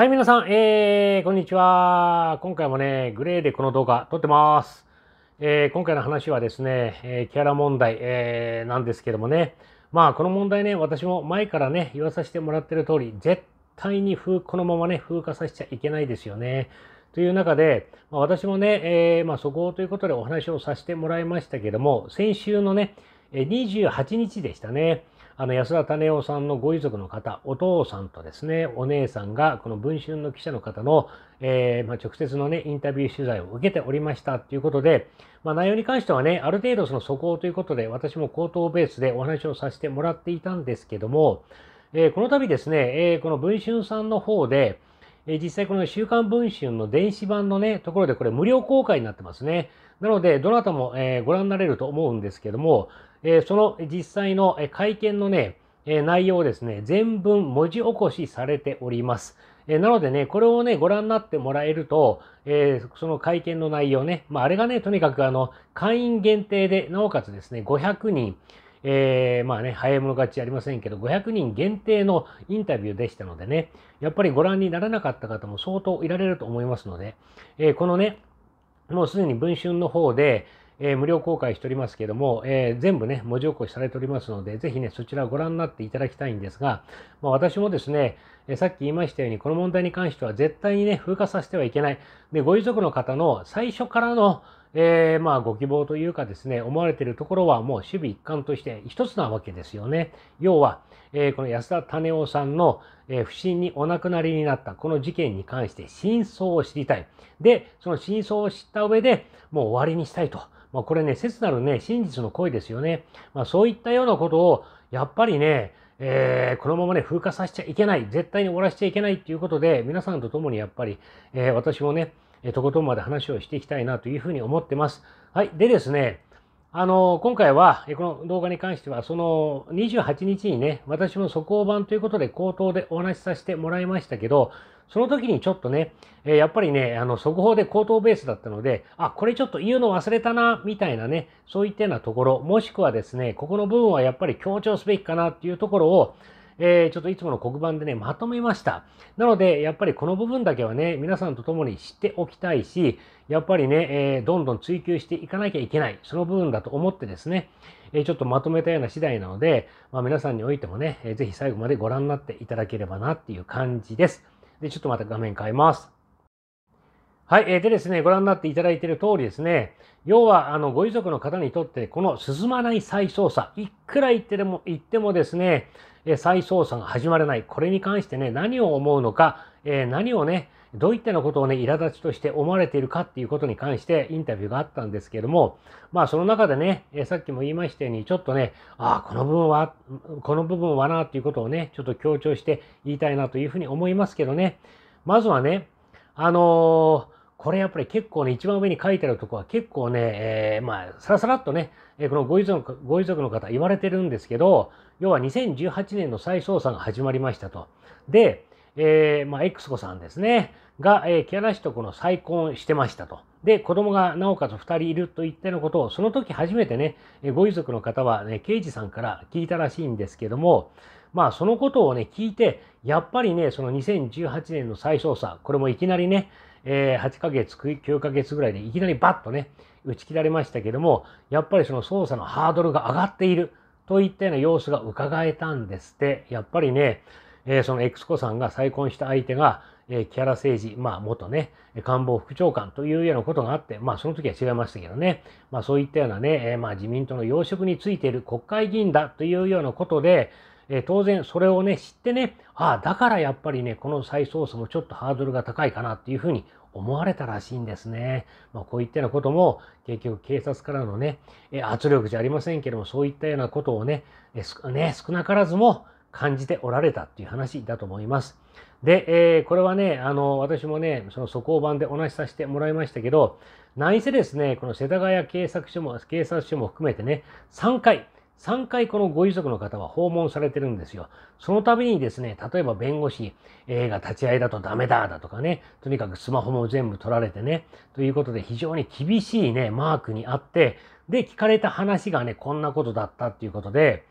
はい、皆さん、えー、こんにちは。今回もね、グレーでこの動画撮ってます。えー、今回の話はですね、えー、キャラ問題、えー、なんですけどもね、まあ、この問題ね、私も前からね、言わさせてもらってる通り、絶対に風、このままね、風化させちゃいけないですよね。という中で、まあ、私もね、えー、まあ、そこということでお話をさせてもらいましたけども、先週のね、28日でしたね。あの安田種夫さんのご遺族の方、お父さんとですね、お姉さんが、この文春の記者の方の、えー、まあ、直接のね、インタビュー取材を受けておりましたということで、まあ、内容に関してはね、ある程度その素行ということで、私も口頭ベースでお話をさせてもらっていたんですけども、えー、この度ですね、えー、この文春さんの方で、え実際この週刊文春の電子版のね、ところでこれ無料公開になってますね。なので、どなたも、えご覧になれると思うんですけども、えその実際の会見のね、え内容をですね、全文文字起こしされております。えなのでね、これをね、ご覧になってもらえると、えー、その会見の内容ね、まあ、あれがね、とにかくあの、会員限定で、なおかつですね、500人、えー、まあね、早い者勝ちありませんけど、500人限定のインタビューでしたのでね、やっぱりご覧にならなかった方も相当いられると思いますので、えー、このね、もうすでに文春の方で、えー、無料公開しておりますけども、えー、全部ね、文字起こしされておりますので、ぜひね、そちらをご覧になっていただきたいんですが、まあ、私もですね、えさっき言いましたように、この問題に関しては絶対にね、風化させてはいけない。で、ご遺族の方の最初からの、えー、まあ、ご希望というかですね、思われているところはもう守備一貫として一つなわけですよね。要は、えー、この安田種夫さんの、えー、不審にお亡くなりになったこの事件に関して真相を知りたい。で、その真相を知った上でもう終わりにしたいと。まあ、これね、切なるね、真実の声ですよね。まあ、そういったようなことを、やっぱりね、えー、このままね、風化させちゃいけない、絶対に終わらせちゃいけないっていうことで、皆さんと共にやっぱり、えー、私もね、えとことんまで話をしていきたいなというふうに思ってます。はい。でですね、あの、今回は、この動画に関しては、その28日にね、私も速報版ということで口頭でお話しさせてもらいましたけど、その時にちょっとね、えやっぱりね、あの、速報で口頭ベースだったので、あ、これちょっと言うの忘れたな、みたいなね、そういったようなところ、もしくはですね、ここの部分はやっぱり強調すべきかなっていうところを、えー、ちょっといつもの黒板でね、まとめました。なので、やっぱりこの部分だけはね、皆さんと共に知っておきたいし、やっぱりね、えー、どんどん追求していかなきゃいけない、その部分だと思ってですね、えー、ちょっとまとめたような次第なので、まあ、皆さんにおいてもね、えー、ぜひ最後までご覧になっていただければなっていう感じです。で、ちょっとまた画面変えます。はい。えー、でですね、ご覧になっていただいている通りですね、要は、あの、ご遺族の方にとって、この進まない再捜査、いくら言ってでも、言ってもですね、え再捜査が始まらない。これに関してね、何を思うのか、えー、何をね、どういったようなことをね、苛立ちとして思われているかっていうことに関してインタビューがあったんですけども、まあその中でね、さっきも言いましたように、ちょっとね、ああ、この部分は、この部分はなっていうことをね、ちょっと強調して言いたいなというふうに思いますけどね、まずはね、あのーこれやっぱり結構ね、一番上に書いてあるとこは結構ね、えー、まあ、さらさらっとね、えこのご遺族ご遺族の方言われてるんですけど、要は2018年の再捜査が始まりましたと。で、えー、まあ、X 子さんですね、が、えー、木原氏とこの再婚してましたと。で、子供がなおかつ2人いるといったようなことを、その時初めてね、えご遺族の方は、ね、刑事さんから聞いたらしいんですけども、まあ、そのことをね、聞いて、やっぱりね、その2018年の再捜査、これもいきなりね、えー、8ヶ月、9ヶ月ぐらいでいきなりバッとね、打ち切られましたけども、やっぱりその捜査のハードルが上がっているといったような様子が伺えたんですって、やっぱりね、えそのエクスコさんが再婚した相手が、え木原誠二、まあ元ね、官房副長官というようなことがあって、まあその時は違いましたけどね、まあそういったようなね、えまあ自民党の要職についている国会議員だというようなことで、え当然それをね、知ってね、ああ、だからやっぱりね、この再捜査もちょっとハードルが高いかなっていうふうに思われたらしいんですね。まあ、こういったようなことも、結局警察からのね、圧力じゃありませんけども、そういったようなことをね、ね少なからずも、感じておられたっていう話だと思います。で、えー、これはね、あの、私もね、その速報版でお話しさせてもらいましたけど、何せですね、この世田谷警察署も、警察署も含めてね、3回、3回このご遺族の方は訪問されてるんですよ。その度にですね、例えば弁護士、映画立ち会いだとダメだだとかね、とにかくスマホも全部取られてね、ということで非常に厳しいね、マークにあって、で、聞かれた話がね、こんなことだったっていうことで、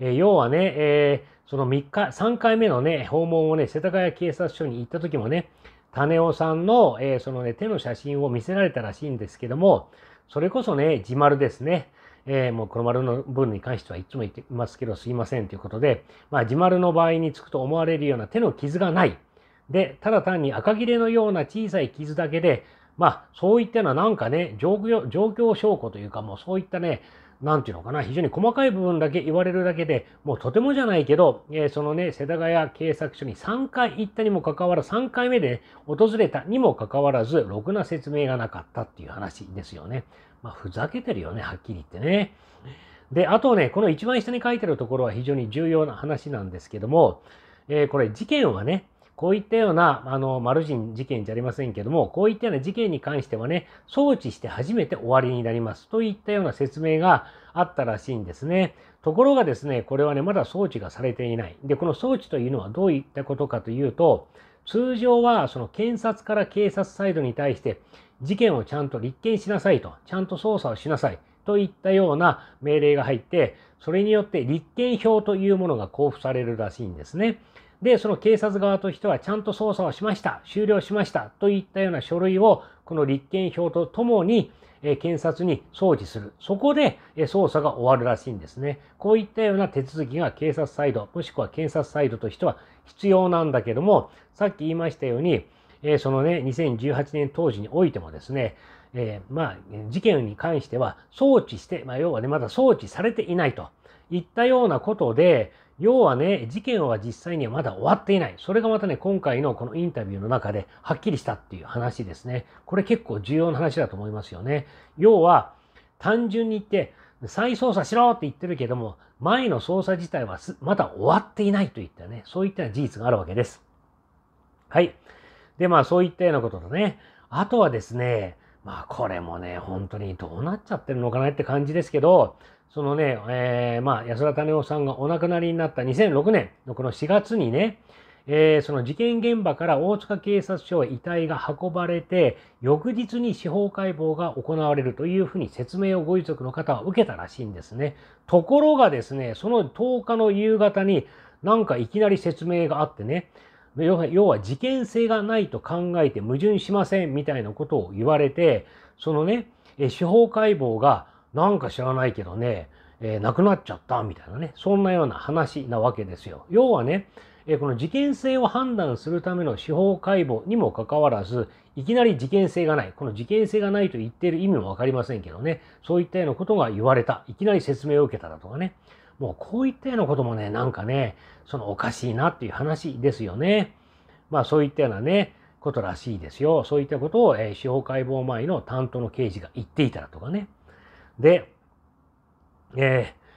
えー、要はね、えー、その3日、3回目のね、訪問をね、世田谷警察署に行った時もね、種尾さんの、えー、そのね、手の写真を見せられたらしいんですけども、それこそね、自丸ですね。えー、もう黒丸の分に関してはいつも言ってますけど、すいませんということで、まあ、自丸の場合につくと思われるような手の傷がない。で、ただ単に赤切れのような小さい傷だけで、まあ、そういったのはなんかね、状況、状況証拠というか、もうそういったね、何て言うのかな、非常に細かい部分だけ言われるだけでもうとてもじゃないけど、えー、そのね、世田谷警察署に3回行ったにもかかわらず、3回目で、訪れたにもかかわらず、ろくな説明がなかったっていう話ですよね。まあ、ふざけてるよね、はっきり言ってね。で、あとね、この一番下に書いてるところは非常に重要な話なんですけども、えー、これ事件はね、こういったような、あの、マルジン事件じゃありませんけども、こういったような事件に関してはね、装置して初めて終わりになります。といったような説明があったらしいんですね。ところがですね、これはね、まだ装置がされていない。で、この装置というのはどういったことかというと、通常はその検察から警察サイドに対して、事件をちゃんと立件しなさいと、ちゃんと捜査をしなさいといったような命令が入って、それによって立件票というものが交付されるらしいんですね。で、その警察側としては、ちゃんと捜査をしました、終了しました、といったような書類を、この立件票とともに、え検察に送致する。そこで、え捜査が終わるらしいんですね。こういったような手続きが警察サイド、もしくは検察サイドとしては必要なんだけども、さっき言いましたように、えそのね、2018年当時においてもですね、えー、まあ、事件に関しては、送致して、まあ、要はね、まだ送致されていないと。いったようなことで、要はね、事件は実際にはまだ終わっていない。それがまたね、今回のこのインタビューの中ではっきりしたっていう話ですね。これ結構重要な話だと思いますよね。要は、単純に言って、再捜査しろって言ってるけども、前の捜査自体はまだ終わっていないといったね、そういった事実があるわけです。はい。で、まあそういったようなこととね、あとはですね、まあこれもね、本当にどうなっちゃってるのかなって感じですけど、そのね、えー、まあ安田種夫さんがお亡くなりになった2006年のこの4月にね、えー、その事件現場から大塚警察署へ遺体が運ばれて、翌日に司法解剖が行われるというふうに説明をご遺族の方は受けたらしいんですね。ところがですね、その10日の夕方になんかいきなり説明があってね、要は事件性がないと考えて矛盾しませんみたいなことを言われて、そのね、司法解剖がなんか知らないけどね、えー、亡くなっちゃったみたいなね、そんなような話なわけですよ。要はね、えー、この事件性を判断するための司法解剖にもかかわらず、いきなり事件性がない。この事件性がないと言っている意味もわかりませんけどね、そういったようなことが言われた。いきなり説明を受けただとかね。もうこういったようなこともね、なんかね、そのおかしいなっていう話ですよね。まあそういったようなね、ことらしいですよ。そういったことを、えー、司法解剖前の担当の刑事が言っていたらとかね。で、えー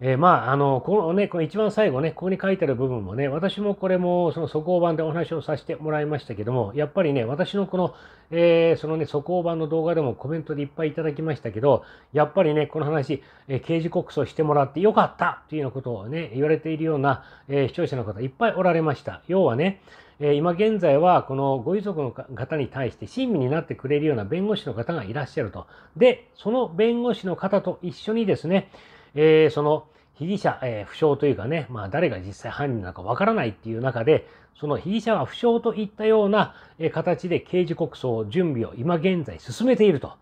えー、まあ、あの、このね、この一番最後ね、ここに書いてある部分もね、私もこれも、その速報版でお話をさせてもらいましたけども、やっぱりね、私のこの、えー、そのね、速報版の動画でもコメントでいっぱいいただきましたけど、やっぱりね、この話、えー、刑事告訴してもらってよかったっていうようなことをね、言われているような、え視聴者の方いっぱいおられました。要はね、え今現在は、このご遺族の方に対して親身になってくれるような弁護士の方がいらっしゃると。で、その弁護士の方と一緒にですね、えー、その、被疑者、えー、不詳というかね、まあ、誰が実際犯人なのかわからないっていう中で、その被疑者は不詳といったような形で刑事告訴準備を今現在進めていると。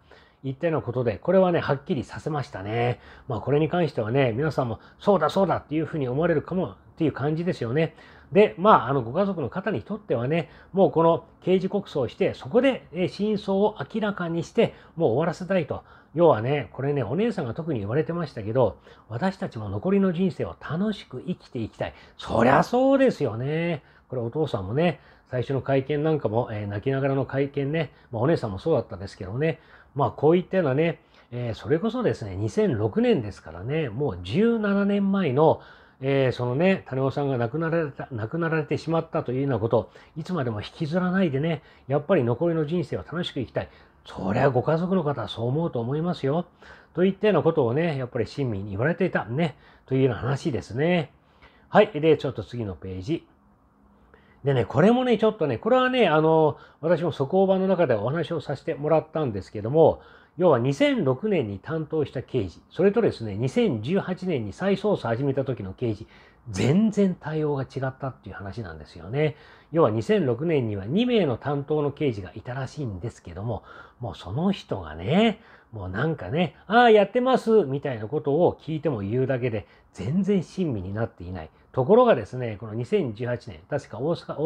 いったようなことで、これはね、はっきりさせましたね。まあ、これに関してはね、皆さんも、そうだそうだっていうふうに思われるかもっていう感じですよね。で、まあ、あのご家族の方にとってはね、もうこの刑事告訴をして、そこで真相を明らかにして、もう終わらせたいと。要はね、これね、お姉さんが特に言われてましたけど、私たちも残りの人生を楽しく生きていきたい。そりゃそうですよね。これお父さんもね、最初の会見なんかも、えー、泣きながらの会見ね、まあ、お姉さんもそうだったんですけどね、まあこういったようなね、えー、それこそですね、2006年ですからね、もう17年前のえー、そのね、種尾さんが亡くなられた、亡くなられてしまったというようなこと、いつまでも引きずらないでね、やっぱり残りの人生は楽しく生きたい。そりゃご家族の方はそう思うと思いますよ。といったようなことをね、やっぱり親身に言われていたね、というような話ですね。はい。で、ちょっと次のページ。でね、これもね、ちょっとね、これはね、あの、私も速報版の中でお話をさせてもらったんですけども、要は2006年に担当した刑事、それとですね、2018年に再捜査始めた時の刑事、全然対応が違ったっていう話なんですよね。要は2006年には2名の担当の刑事がいたらしいんですけども、もうその人がね、もうなんかね、ああ、やってますみたいなことを聞いても言うだけで、全然親身になっていない。ところがですね、この2018年、確か大塚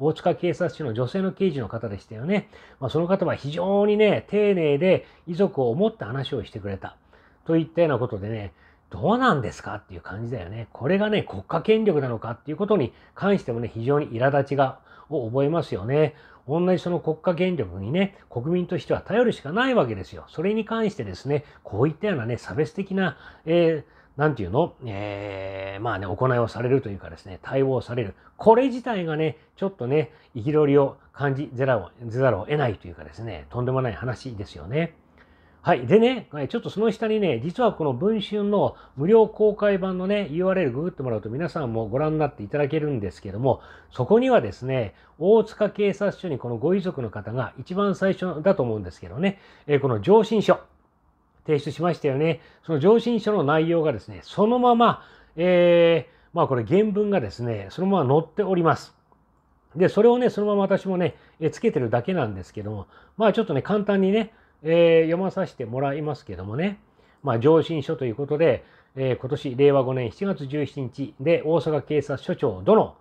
大塚警察署の女性の刑事の方でしたよね。まあ、その方は非常にね、丁寧で遺族を思った話をしてくれた。といったようなことでね、どうなんですかっていう感じだよね。これがね、国家権力なのかっていうことに関してもね、非常に苛立ちが、を覚えますよね。同じその国家権力にね、国民としては頼るしかないわけですよ。それに関してですね、こういったようなね、差別的な、えーなんていうのえー、まあね、行いをされるというかですね、対応される。これ自体がね、ちょっとね、憤りを感じざるを得ないというかですね、とんでもない話ですよね。はい。でね、ちょっとその下にね、実はこの文春の無料公開版のね、URL ググってもらうと皆さんもご覧になっていただけるんですけども、そこにはですね、大塚警察署にこのご遺族の方が一番最初だと思うんですけどね、えこの上申書。提出しましたよね。その上申書の内容がですね、そのまま、えー、まあこれ原文がですね、そのまま載っております。で、それをね、そのまま私もね、えつけてるだけなんですけども、まあちょっとね、簡単にね、えー、読まさせてもらいますけどもね、まあ上申書ということで、えー、今年令和5年7月17日で大阪警察署長殿、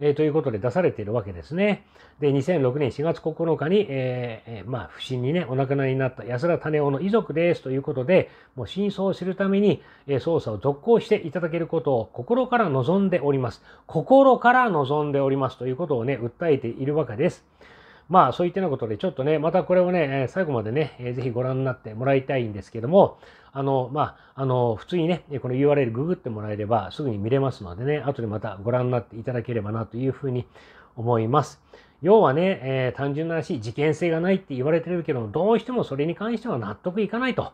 えー、ということで出されているわけですね。で、2006年4月9日に、えー、まあ、不審にね、お亡くなりになった安田種夫の遺族ですということで、もう真相を知るために、え捜査を続行していただけることを心から望んでおります。心から望んでおりますということをね、訴えているわけです。まあ、そういったようなことで、ちょっとね、またこれをね、最後までね、ぜひご覧になってもらいたいんですけども、あの、まあ、あの、普通にね、この URL ググってもらえればすぐに見れますのでね、後でまたご覧になっていただければなというふうに思います。要はね、えー、単純な話、事件性がないって言われてるけど、どうしてもそれに関しては納得いかないと。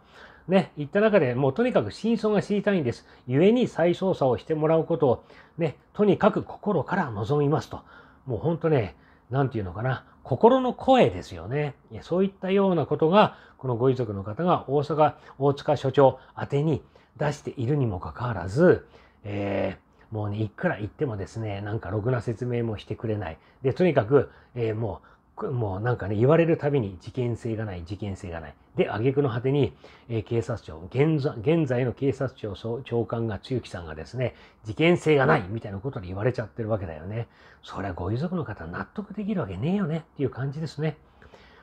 ね、言った中でもうとにかく真相が知りたいんです。故に再捜査をしてもらうことを、ね、とにかく心から望みますと。もうほんとね、何て言うのかな、心の声ですよね。そういったようなことが、このご遺族の方が大阪、大塚所長宛てに出しているにもかかわらず、えー、もうね、いくら言ってもですね、なんかろくな説明もしてくれない。で、とにかく、えー、もうもうなんかね、言われるたびに事件性がない、事件性がない。で、挙句の果てに、え警察庁現在、現在の警察庁長官が露木さんがですね、事件性がないみたいなことで言われちゃってるわけだよね。それはご遺族の方納得できるわけねえよねっていう感じですね。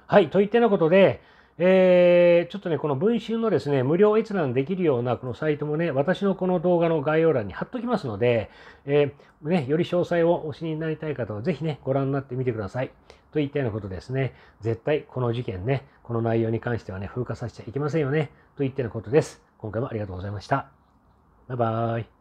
はい、といったようなことで、えー、ちょっとね、この文集のですね、無料閲覧できるようなこのサイトもね、私のこの動画の概要欄に貼っときますので、えー、ね、より詳細をお知りになりたい方は、ぜひね、ご覧になってみてください。といったようなことですね。絶対この事件ね、この内容に関してはね、風化させちゃいけませんよね。といったようなことです。今回もありがとうございました。バイバーイ。